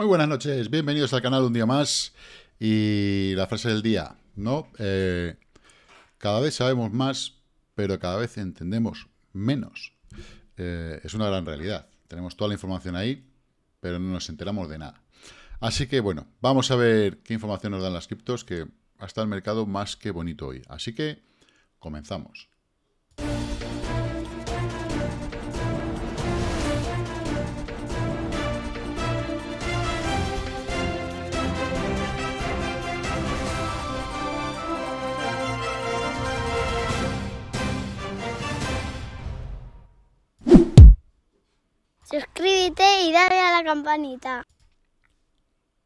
Muy buenas noches, bienvenidos al canal un día más y la frase del día, ¿no? Eh, cada vez sabemos más, pero cada vez entendemos menos. Eh, es una gran realidad. Tenemos toda la información ahí, pero no nos enteramos de nada. Así que bueno, vamos a ver qué información nos dan las criptos, que hasta el mercado más que bonito hoy. Así que comenzamos. campanita.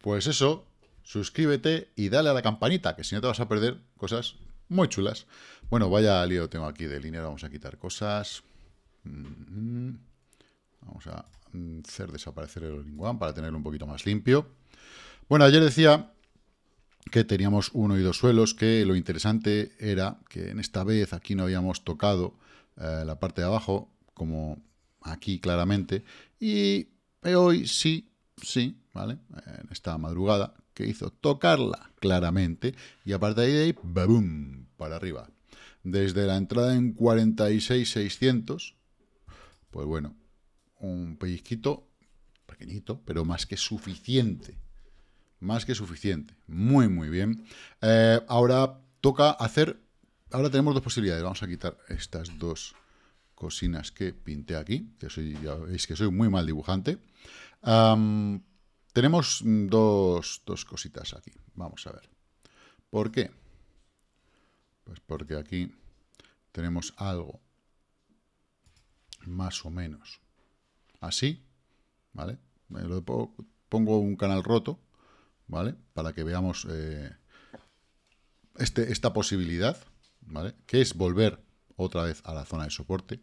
Pues eso, suscríbete y dale a la campanita, que si no te vas a perder cosas muy chulas. Bueno, vaya lío tengo aquí de línea, vamos a quitar cosas. Mm-hmm. Vamos a mm, hacer desaparecer el lingüán para tenerlo un poquito más limpio. Bueno, ayer decía que teníamos uno y dos suelos, que lo interesante era que en esta vez aquí no habíamos tocado eh, la parte de abajo, como aquí claramente, y e hoy sí, sí, ¿vale? En esta madrugada, que hizo? Tocarla claramente y aparte de ahí, ¡babum! para arriba. Desde la entrada en 46,600, pues bueno, un pellizquito pequeñito, pero más que suficiente. Más que suficiente. Muy, muy bien. Eh, ahora toca hacer... Ahora tenemos dos posibilidades. Vamos a quitar estas dos cosinas que pinté aquí. Que soy, ya veis que soy muy mal dibujante tenemos dos, cositas aquí. Vamos a ver. ¿Por qué? Pues porque aquí tenemos algo más o menos así, ¿vale? pongo un canal roto, ¿vale? Para que veamos eh, este, esta posibilidad, ¿vale? Que es volver otra vez a la zona de soporte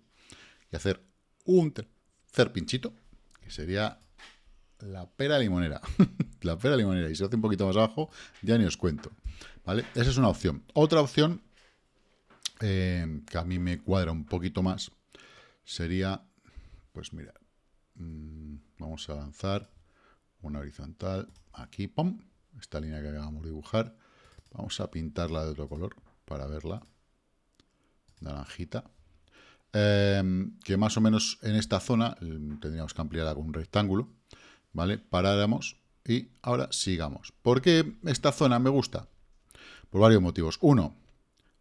y hacer un tercer pinchito, que sería la pera limonera. la pera limonera. Y si hace un poquito más abajo, ya ni os cuento. ¿Vale? Esa es una opción. Otra opción eh, que a mí me cuadra un poquito más sería, pues mira, mm, vamos a lanzar una horizontal aquí, ¡pum! esta línea que acabamos de dibujar. Vamos a pintarla de otro color para verla. Naranjita. Eh, que más o menos en esta zona mm, tendríamos que ampliarla con un rectángulo. ¿vale? Paráramos y ahora sigamos. ¿Por qué esta zona me gusta? Por varios motivos. Uno,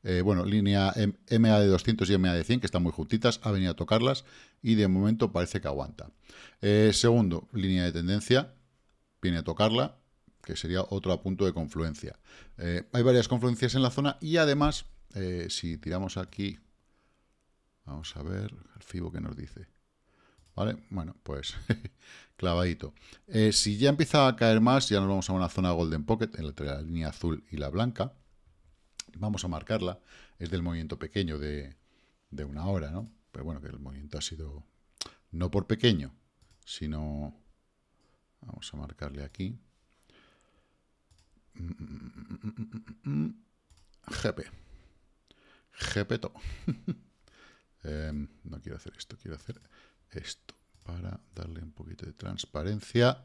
eh, bueno, línea MA de 200 y MA de 100, que están muy juntitas, ha venido a tocarlas y de momento parece que aguanta. Eh, segundo, línea de tendencia, viene a tocarla, que sería otro punto de confluencia. Eh, hay varias confluencias en la zona y además, si tiramos aquí, vamos a ver el FIBO que nos dice. ¿Vale? Bueno, pues clavadito. Eh, si ya empieza a caer más, ya nos vamos a una zona Golden Pocket, entre la línea azul y la blanca. Vamos a marcarla. Es del movimiento pequeño de, de una hora, ¿no? Pero bueno, que el movimiento ha sido no por pequeño, sino... Vamos a marcarle aquí. GP. GP em, no quiero hacer esto, quiero hacer esto para darle un poquito de transparencia.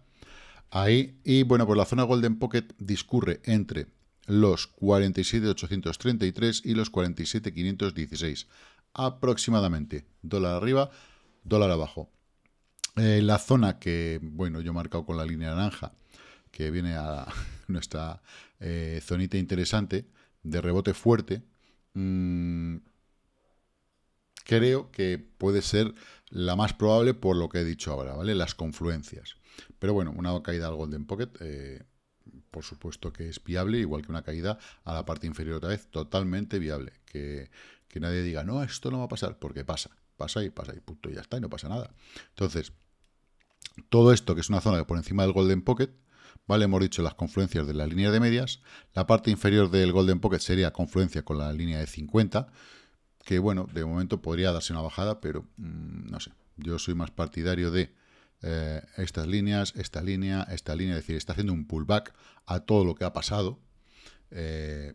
Ahí, y bueno, pues la zona Golden Pocket discurre entre los 47.833 y los 47.516, aproximadamente, dólar arriba, dólar abajo. Eh, la zona que, bueno, yo he marcado con la línea naranja, que viene a nuestra eh, zonita interesante de rebote fuerte, mm, creo que puede ser la más probable por lo que he dicho ahora, ¿vale? Las confluencias. Pero bueno, una caída al Golden Pocket, eh, por supuesto que es viable, igual que una caída a la parte inferior otra vez, totalmente viable. Que, nadie diga, no, esto no va a pasar, porque pasa, pasa y pasa y punto, y ya está, y no pasa nada. Entonces, todo esto que es una zona que por encima del Golden Pocket, ¿vale? Hemos dicho las confluencias de la línea de medias, la parte inferior del Golden Pocket sería confluencia con la línea de 50, que bueno, de momento podría darse una bajada, pero mm, no sé. Yo soy más partidario de eh, estas líneas, esta línea, esta línea, es decir, está haciendo un pullback a todo lo que ha pasado. Eh,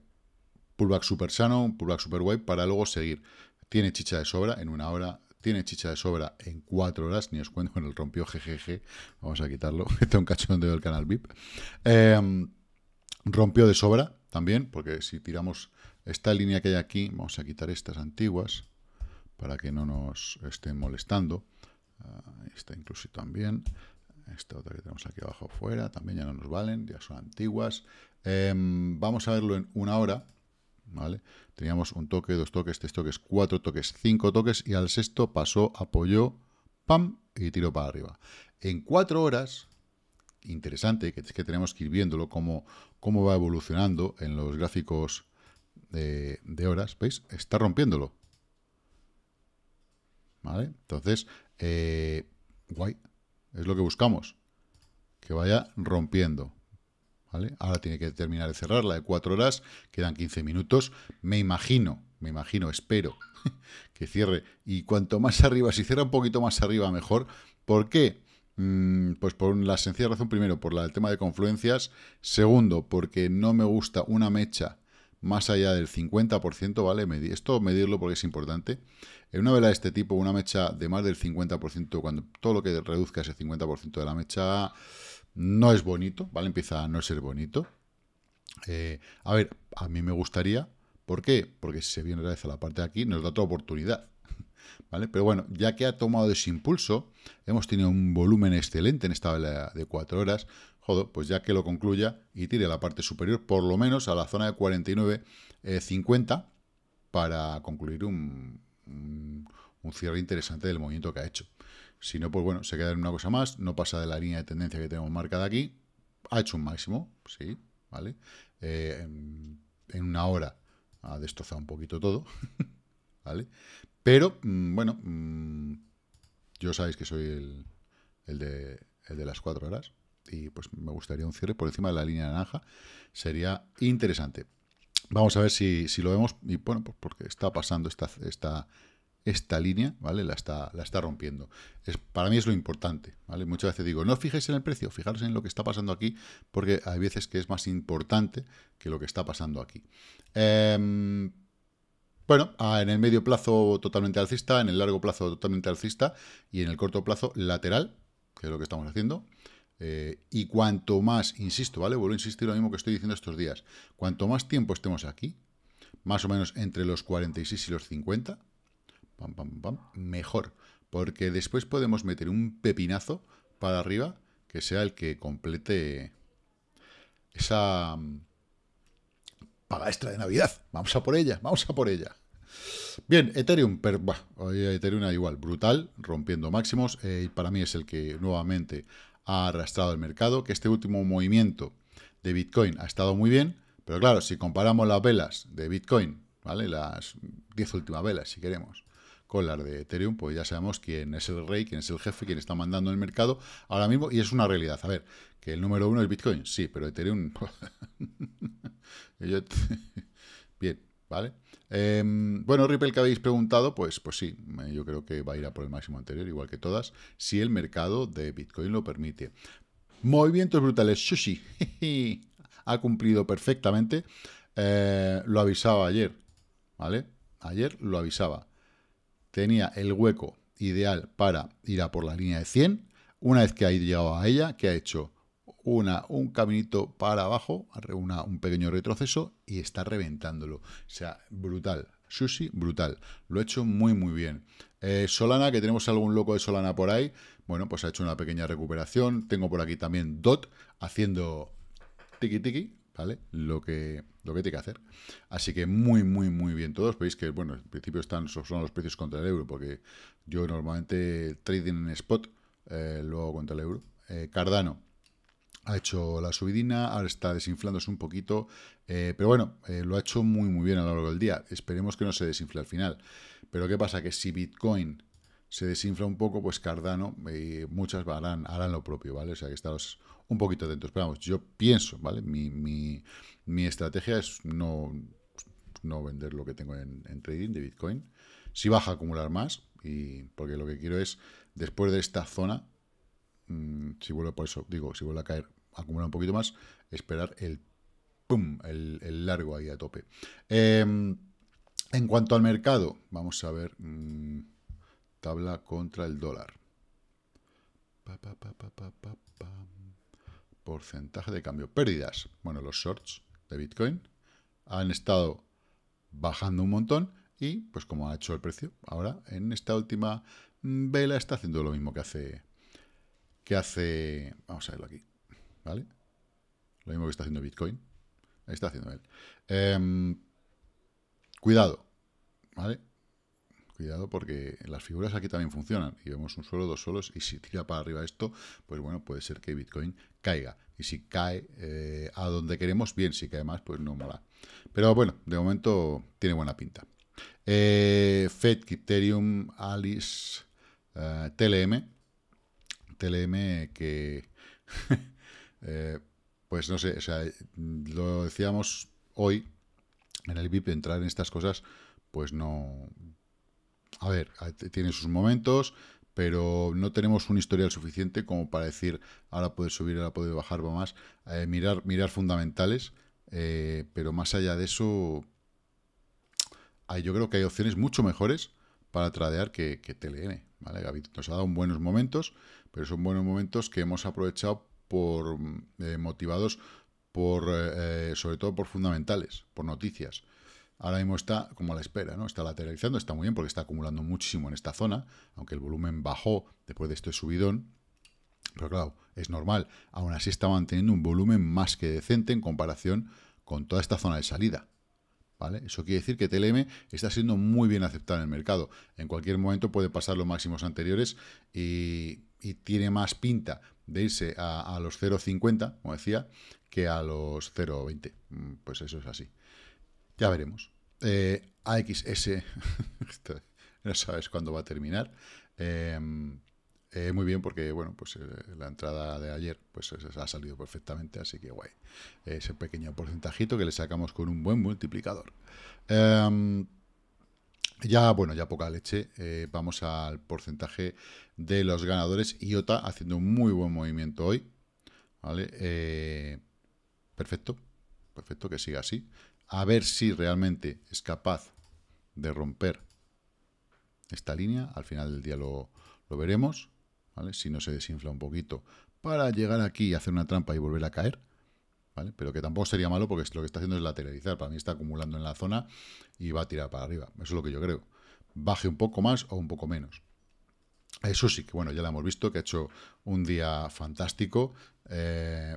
pullback super sano, un pullback super guay, para luego seguir. Tiene chicha de sobra en una hora, tiene chicha de sobra en cuatro horas, ni os cuento, con el rompió GGG, vamos a quitarlo, está un cachondeo del canal VIP. Em, rompió de sobra también, porque si tiramos esta línea que hay aquí, vamos a quitar estas antiguas para que no nos estén molestando. Ah, esta incluso también. Esta otra que tenemos aquí abajo fuera, también ya no nos valen, ya son antiguas. Em, vamos a verlo en una hora. ¿Vale? Teníamos un toque, dos toques, tres toques, cuatro toques, cinco toques y al sexto pasó, apoyó, pam, y tiró para arriba. En cuatro horas, interesante, que es que tenemos que ir viéndolo, cómo va evolucionando en los gráficos de, horas, ¿veis? Está rompiéndolo. ¿Vale? Entonces, eh, guay, es lo que buscamos, que vaya rompiendo. ¿Vale? Ahora tiene que terminar de cerrar la de 4 horas, quedan 15 minutos. Me imagino, me imagino, espero que cierre. Y cuanto más arriba, si cierra un poquito más arriba, mejor. ¿Por qué? Mm, pues por la sencilla razón, primero, por la, el tema de confluencias. Segundo, porque no me gusta una mecha más allá del 50%, ¿vale? esto medirlo porque es importante. En una vela de este tipo, una mecha de más del 50%, cuando todo lo que reduzca ese 50% de la mecha no es bonito, ¿vale? Empieza a no ser bonito. Eh, a ver, a mí me gustaría, ¿por qué? Porque si se viene otra vez a la parte de aquí, nos da otra oportunidad. ¿Vale? Pero bueno, ya que ha tomado ese impulso, hemos tenido un volumen excelente en esta vela de 4 horas, joder, pues ya que lo concluya y tire la parte superior, por lo menos a la zona de 49.50 eh, para concluir un, cierre interesante del movimiento que ha hecho. Si no, pues bueno, se queda en una cosa más, no pasa de la línea de tendencia que tenemos marcada aquí, ha hecho un máximo, sí, ¿vale? Eh, en, una hora ha destrozado un poquito todo, ¿vale? Pero, mm, bueno, mm, yo sabéis que soy el, de, el de las cuatro horas, y pues me gustaría un cierre por encima de la línea naranja. Sería interesante. Vamos a ver si, lo vemos. Y bueno, pues porque está pasando esta, esta, línea, ¿vale? La está, la está rompiendo. Es, para mí es lo importante, ¿vale? Muchas veces digo, no fijéis en el precio, fijaros en lo que está pasando aquí, porque hay veces que es más importante que lo que está pasando aquí. Em, bueno, en el medio plazo totalmente alcista, en el largo plazo totalmente alcista y en el corto plazo lateral, que es lo que estamos haciendo. Eh, y cuanto más, insisto, ¿vale? Vuelvo a insistir lo mismo que estoy diciendo estos días. Cuanto más tiempo estemos aquí, más o menos entre los 46 y los 50, pam, pam, pam, mejor. Porque después podemos meter un pepinazo para arriba que sea el que complete esa mm, paga extra de Navidad. Vamos a por ella, vamos a por ella. Bien, Ethereum, per, bah, Ethereum igual, brutal, rompiendo máximos. Eh, para mí es el que nuevamente ha arrastrado el mercado, que este último movimiento de Bitcoin ha estado muy bien, pero claro, si comparamos las velas de Bitcoin, ¿vale? Las 10 últimas velas, si queremos, con las de Ethereum, pues ya sabemos quién es el rey, quién es el jefe, quién está mandando el mercado ahora mismo, y es una realidad. A ver, que el número uno es Bitcoin, sí, pero Ethereum... Bien, ¿vale? Em, bueno, Ripple que habéis preguntado, pues, pues sí, yo creo que va a ir a por el máximo anterior, igual que todas, si el mercado de Bitcoin lo permite. Movimientos brutales, Sushi ha cumplido perfectamente. Eh, lo avisaba ayer, ¿vale? Ayer lo avisaba. Tenía el hueco ideal para ir a por la línea de 100. Una vez que ha llegado a ella, ¿qué ha hecho? una, un caminito para abajo, una, un pequeño retroceso y está reventándolo. O sea, brutal. Sushi, brutal. Lo ha hecho muy, muy bien. Eh, Solana, que tenemos algún loco de Solana por ahí, bueno, pues ha hecho una pequeña recuperación. Tengo por aquí también DOT haciendo tiki tiki, ¿vale? Lo que, lo que tiene que hacer. Así que muy, muy, muy bien todos. Veis que, bueno, en principio están, son los precios contra el euro, porque yo normalmente trading en spot, eh, luego contra el euro. Eh, Cardano, ha hecho la subidina, ahora está desinflándose un poquito, eh, pero bueno, eh, lo ha hecho muy muy bien a lo largo del día. Esperemos que no se desinfle al final. Pero ¿qué pasa? Que si Bitcoin se desinfla un poco, pues Cardano y eh, muchas harán, harán lo propio, ¿vale? O sea que estamos un poquito atentos. Pero vamos, yo pienso, ¿vale? Mi, estrategia es no, no vender lo que tengo en, trading de Bitcoin. Si baja, acumular más, y porque lo que quiero es, después de esta zona, Mm, si vuelve, por eso digo, si vuelve a caer, acumula un poquito más, esperar el pum, el, largo ahí a tope. Em, en cuanto al mercado, vamos a ver mm, tabla contra el dólar. Porcentaje de cambio. Pérdidas. Bueno, los shorts de Bitcoin han estado bajando un montón y pues como ha hecho el precio, ahora en esta última mm, vela está haciendo lo mismo que hace que hace... Vamos a verlo aquí, ¿vale? Lo mismo que está haciendo Bitcoin. Ahí está haciendo él. Em, cuidado, ¿vale? Cuidado porque las figuras aquí también funcionan. Y vemos un suelo, dos suelos, y si tira para arriba esto, pues bueno, puede ser que Bitcoin caiga. Y si cae eh, a donde queremos, bien. Si cae más, pues no mola. Pero bueno, de momento tiene buena pinta. Eh, Fed, Crypterium, Alice, eh, TLM TLM que, eh, pues no sé, o sea, lo decíamos hoy en el VIP, entrar en estas cosas, pues no... A ver, tiene sus momentos, pero no tenemos un historial suficiente como para decir ahora puede subir, ahora puede bajar, va más. Eh, mirar, mirar fundamentales, eh, pero más allá de eso, hay, yo creo que hay opciones mucho mejores para tradear que, que TLN. ¿vale? nos ha dado buenos momentos, pero son buenos momentos que hemos aprovechado por eh, motivados por eh, sobre todo por fundamentales, por noticias. Ahora mismo está como a la espera, ¿no? Está lateralizando, está muy bien porque está acumulando muchísimo en esta zona, aunque el volumen bajó después de este subidón. Pero claro, es normal. Aún así está manteniendo un volumen más que decente en comparación con toda esta zona de salida. Eso quiere decir que TLM está siendo muy bien aceptado en el mercado. En cualquier momento puede pasar los máximos anteriores y, tiene más pinta de irse a, los 0,50, como decía, que a los 0,20. Mm, pues eso es así. Ya veremos. Eh, AXS, no sabes cuándo va a terminar. Em, eh, muy bien, porque bueno, pues eh, la entrada de ayer pues ha salido perfectamente, así que guay. Ese pequeño porcentajito que le sacamos con un buen multiplicador. Em, ya, bueno, ya poca leche. Eh, vamos al porcentaje de los ganadores. IOTA haciendo un muy buen movimiento hoy. perfecto. Perfecto, que siga así. A ver si realmente es capaz de romper esta línea. Al final del día lo, lo veremos. Si no se desinfla un poquito para llegar aquí y hacer una trampa y volver a caer, ¿vale? Pero que tampoco sería malo porque lo que está haciendo es lateralizar. Para mí está acumulando en la zona y va a tirar para arriba. Eso es lo que yo creo. Baje un poco más o un poco menos. Eso sí, que bueno, ya la hemos visto, que ha hecho un día fantástico. Eh,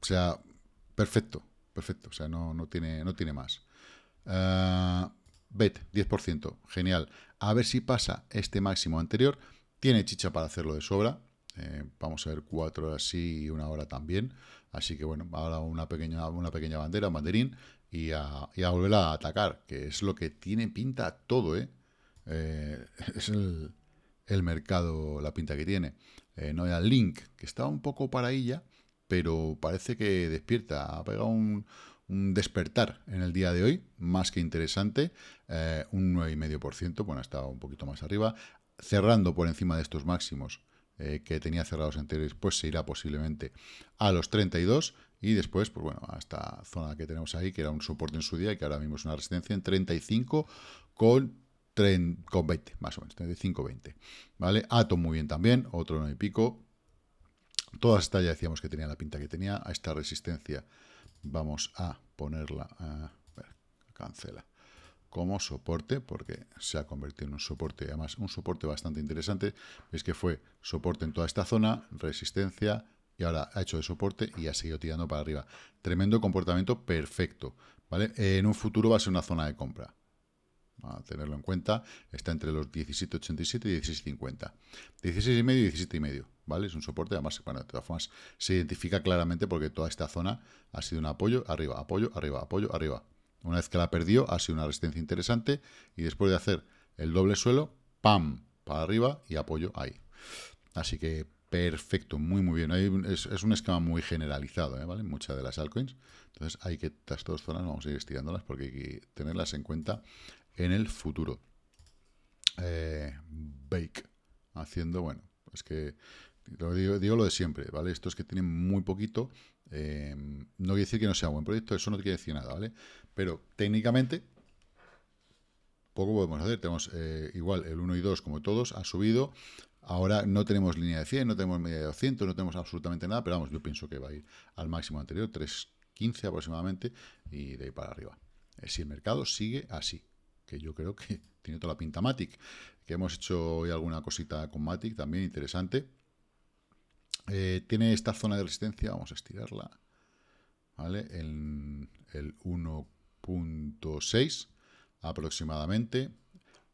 o sea, perfecto, perfecto. O sea, no, tiene, no tiene más. Eh, bet, 10%, genial. A ver si pasa este máximo anterior tiene chicha para hacerlo de sobra. Eh, vamos a ver cuatro horas y una hora también. Así que bueno, ahora una pequeña, una pequeña bandera, un banderín, y a, a volver a atacar, que es lo que tiene pinta todo, ¿eh? eh es el, mercado, la pinta que tiene. Eh, no era Link, que estaba un poco para ella. pero parece que despierta, ha pegado un, despertar en el día de hoy, más que interesante, un 9,5%, bueno, estaba un poquito más arriba, cerrando por encima de estos máximos eh, que tenía cerrados anteriores, pues se irá posiblemente a los 32 y después, pues bueno, a esta zona que tenemos ahí, que era un soporte en su día y que ahora mismo es una resistencia en 35 con, con 20, más o menos, 35-20, ¿vale? Atom muy bien también, otro no y pico. Todas estas ya decíamos que tenía la pinta que tenía. A esta resistencia vamos a ponerla... A, cancela como soporte, porque se ha convertido en un soporte, además un soporte bastante interesante. es que fue soporte en toda esta zona, resistencia, y ahora ha hecho de soporte y ha seguido tirando para arriba. Tremendo comportamiento, perfecto. ¿vale? En un futuro va a ser una zona de compra. A tenerlo en cuenta, está entre los 17,87 y 16,50. 16,5 y 17,5, ¿vale? Es un soporte, además, bueno, de todas formas, se identifica claramente porque toda esta zona ha sido un apoyo, arriba, apoyo, arriba, apoyo, arriba. Una vez que la perdió, ha sido una resistencia interesante y después de hacer el doble suelo, ¡pam! para arriba y apoyo ahí. Así que perfecto, muy muy bien. es, un esquema muy generalizado, ¿eh? ¿vale? Muchas de las altcoins. Entonces hay que, estas dos zonas vamos a ir estirándolas porque hay que tenerlas en cuenta en el futuro. Eh, bake, haciendo, bueno, es pues que digo, lo de siempre, ¿vale? Estos que tienen muy poquito, eh, no a decir que no sea un buen proyecto, eso no quiere decir nada, ¿vale? Pero técnicamente, poco podemos hacer. Tenemos eh, igual el 1 y 2, como todos, ha subido. Ahora no tenemos línea de 100, no tenemos media de 200, no tenemos absolutamente nada, pero vamos, yo pienso que va a ir al máximo anterior, 3.15 aproximadamente, y de ahí para arriba. Eh, si el mercado sigue así, que yo creo que tiene toda la pinta Matic, que hemos hecho hoy alguna cosita con Matic también interesante eh, tiene esta zona de resistencia, vamos a estirarla, ¿vale? En el 1.6 aproximadamente.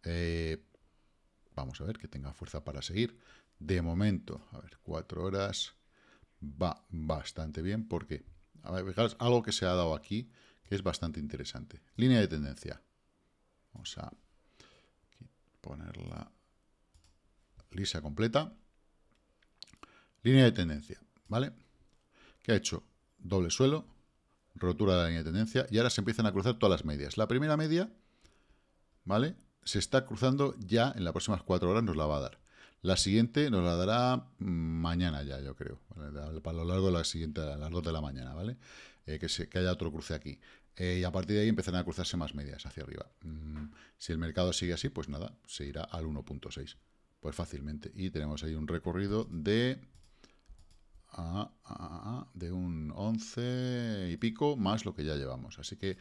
Eh, vamos a ver que tenga fuerza para seguir. De momento, a ver, 4 horas va bastante bien porque, a ver, fijaros, algo que se ha dado aquí que es bastante interesante. Línea de tendencia. Vamos a ponerla lisa completa. Línea de tendencia, ¿vale? ¿Qué ha hecho? Doble suelo, rotura de la línea de tendencia, y ahora se empiezan a cruzar todas las medias. La primera media, ¿vale? Se está cruzando ya, en las próximas cuatro horas nos la va a dar. La siguiente nos la dará mm, mañana ya, yo creo, A para lo largo de la siguiente, a las 2 de la mañana, ¿vale? Eh, que, haya otro cruce aquí. Eh, y a partir de ahí empezarán a cruzarse más medias hacia arriba. Mm, si el mercado sigue así, pues nada, se irá al 1.6. Pues fácilmente. Y tenemos ahí un recorrido de de un 11 y pico más lo que ya llevamos. Así que,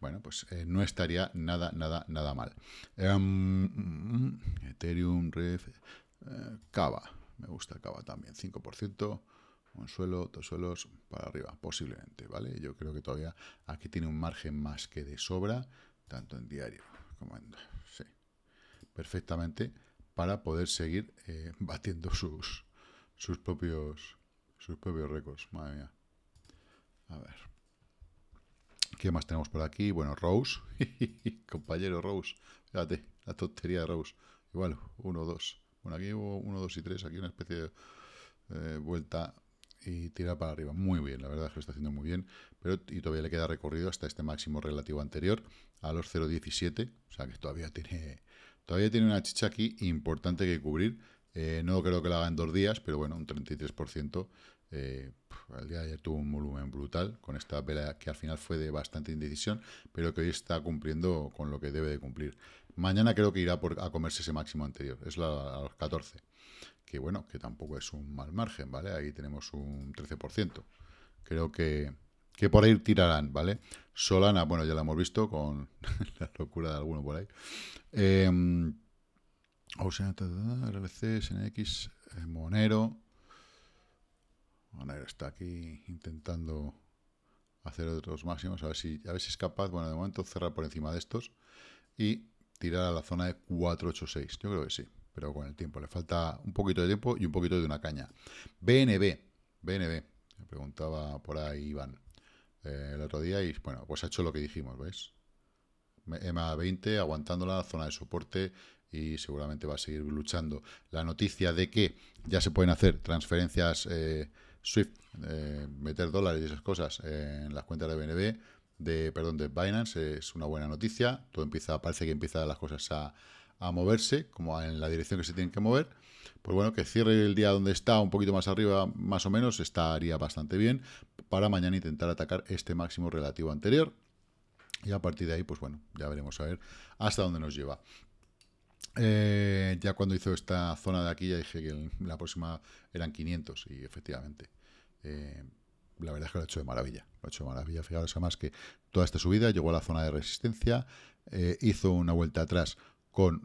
bueno, pues eh, no estaría nada, nada, nada mal. Em, Ethereum, Ref, eh, Cava. Me gusta Cava también, 5%. Un suelo, dos suelos para arriba, posiblemente, ¿vale? Yo creo que todavía aquí tiene un margen más que de sobra, tanto en diario como en... Sí, perfectamente, para poder seguir eh, batiendo sus, sus propios sus propios récords, madre mía. A ver. ¿Qué más tenemos por aquí? Bueno, Rose. Compañero Rose. Fíjate, la tontería de Rose. Igual, 1, 2. Bueno, aquí hubo 1, 2 y 3. Aquí una especie de eh, vuelta y tira para arriba. Muy bien, la verdad es que lo está haciendo muy bien. Pero y todavía le queda recorrido hasta este máximo relativo anterior, a los 0,17. O sea que todavía tiene, todavía tiene una chicha aquí importante que cubrir. Eh, no creo que la haga en dos días, pero bueno, un 33%. el eh, día de ayer tuvo un volumen brutal con esta vela que al final fue de bastante indecisión, pero que hoy está cumpliendo con lo que debe de cumplir. Mañana creo que irá a comerse ese máximo anterior, es a los 14, que bueno, que tampoco es un mal margen, ¿vale? Ahí tenemos un 13%. Creo que, que por ahí tirarán, ¿vale? Solana, bueno, ya la hemos visto con la locura de alguno por ahí. Em, o sea, RLC, SNX, eh, Monero. Monero está aquí intentando hacer otros máximos. A ver, si, a ver es capaz, bueno, de momento cerrar por encima de estos y tirar a la zona de 486. Yo creo que sí, pero con el tiempo. Le falta un poquito de tiempo y un poquito de una caña. BNB, BNB. Me preguntaba por ahí Iván eh, el otro día y, bueno, pues ha hecho lo que dijimos, ¿ves? EMA 20 aguantando la zona de soporte y seguramente va a seguir luchando. La noticia de que ya se pueden hacer transferencias eh, SWIFT, eh, meter dólares y esas cosas en las cuentas de BNB, de, perdón, de Binance, es una buena noticia. Todo empieza, parece que empiezan las cosas a, a moverse, como en la dirección que se tienen que mover pues bueno, que cierre el día donde está, un poquito más arriba, más o menos, estaría bastante bien para mañana intentar atacar este máximo relativo anterior. Y a partir de ahí, pues bueno, ya veremos a ver hasta dónde nos lleva. Eh, ya cuando hizo esta zona de aquí, ya dije que la próxima eran 500 y efectivamente. Eh, la verdad es que lo ha hecho de maravilla. Lo ha hecho de maravilla. Fijaros además que toda esta subida llegó a la zona de resistencia, eh, hizo una vuelta atrás con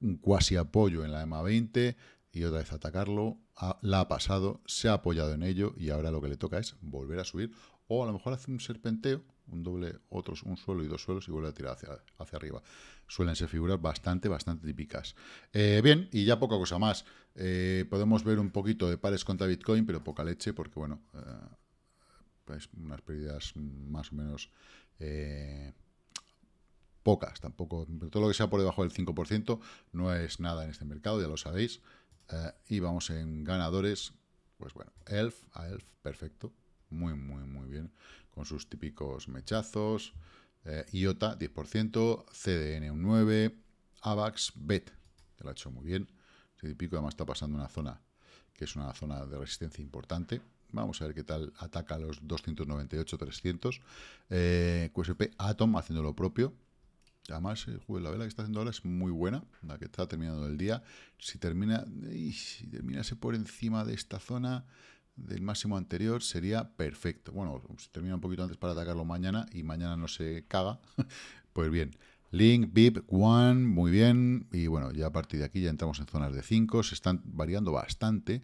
un cuasi apoyo en la EMA 20 y otra vez atacarlo. la ha pasado, se ha apoyado en ello y ahora lo que le toca es volver a subir o a lo mejor hacer un serpenteo un doble, otros un suelo y dos suelos y vuelve a tirar hacia, hacia arriba. Suelen ser figuras bastante, bastante típicas. Eh, bien, y ya poca cosa más. Eh, podemos ver un poquito de pares contra Bitcoin, pero poca leche porque, bueno, eh, unas pérdidas más o menos pocas. Tampoco, todo lo que sea por debajo del 5% no es nada en este mercado, ya lo sabéis. y vamos en ganadores. Pues bueno, ELF, a ELF, perfecto muy, muy, muy bien, con sus típicos mechazos. Eh, IOTA, 10%, CDN, un 9%, AVAX, BET, que lo ha hecho muy bien. típico además está pasando una zona que es una zona de resistencia importante. Vamos a ver qué tal ataca los 298-300. Eh, QSP Atom haciendo lo propio. Además, eh, la vela que está haciendo ahora es muy buena, la que está terminando el día. Si termina, y si terminase por encima de esta zona, del máximo anterior sería perfecto. Bueno, si termina un poquito antes para atacarlo mañana y mañana no se caga, pues bien. Link, VIP, One, muy bien. Y bueno, ya a partir de aquí ya entramos en zonas de 5. Se están variando bastante,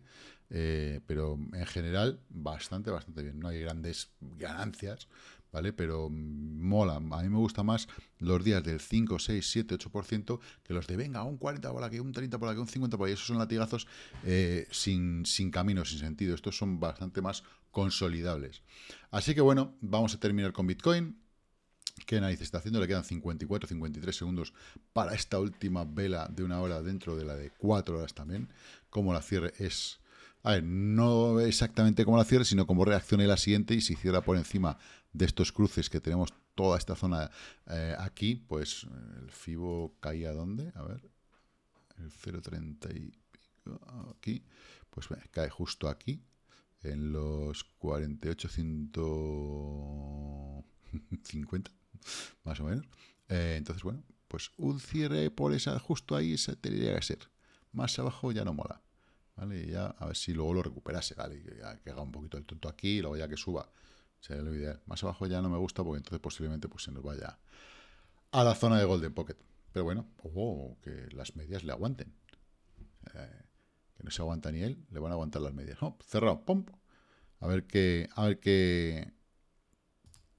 eh, pero en general bastante, bastante bien. No hay grandes ganancias, ¿vale? Pero mm, mola, a mí me gusta más los días del 5, 6, 7, 8% que los de venga, un 40 por aquí, un 30 por aquí, un 50 por aquí. Esos son latigazos eh, sin, camino, sin sentido. Estos son bastante más consolidables. Así que bueno, vamos a terminar con Bitcoin. ¿Qué análisis está haciendo? Le quedan 54, 53 segundos para esta última vela de una hora dentro de la de cuatro horas también. Como la cierre es... A ver, no exactamente cómo la cierre, sino cómo reaccione la siguiente y si cierra por encima de estos cruces que tenemos toda esta zona eh, aquí, pues el FIBO caía donde, A ver, el 0.30 y pico aquí, pues cae justo aquí, en los 4850 más o menos. Eh, entonces, bueno, pues un cierre por esa, justo ahí se tendría que ser. Más abajo ya no mola. ¿Vale? ya a ver si luego lo recuperase, ¿vale? Que, haga un poquito el tonto aquí, y luego ya que suba Sería lo ideal. Más abajo ya no me gusta porque entonces posiblemente pues, se nos vaya a la zona de Golden Pocket. Pero bueno, que las medias le aguanten. Eh, que no se aguanta ni él, le van a aguantar las medias. cerrado, ¡pum! A ver qué, a ver qué,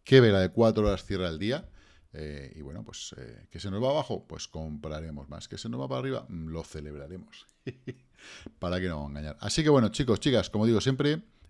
qué vela de cuatro horas cierra el día. Eh, y bueno, pues eh, que se nos va abajo, pues compraremos más. Que se nos va para arriba, mm, lo celebraremos. para que no vamos a engañar. Así que bueno, chicos, chicas, como digo siempre,